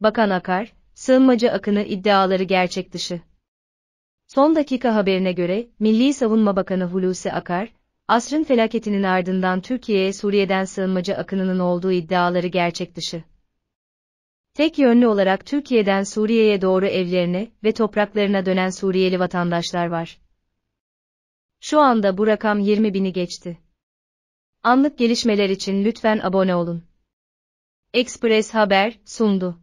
Bakan Akar, sığınmacı akını iddiaları gerçek dışı. Son dakika haberine göre, Milli Savunma Bakanı Hulusi Akar, asrın felaketinin ardından Türkiye'ye Suriye'den sığınmacı akınının olduğu iddiaları gerçek dışı. Tek yönlü olarak Türkiye'den Suriye'ye doğru evlerine ve topraklarına dönen Suriyeli vatandaşlar var. Şu anda bu rakam 20 bini geçti. Anlık gelişmeler için lütfen abone olun. Express Haber sundu.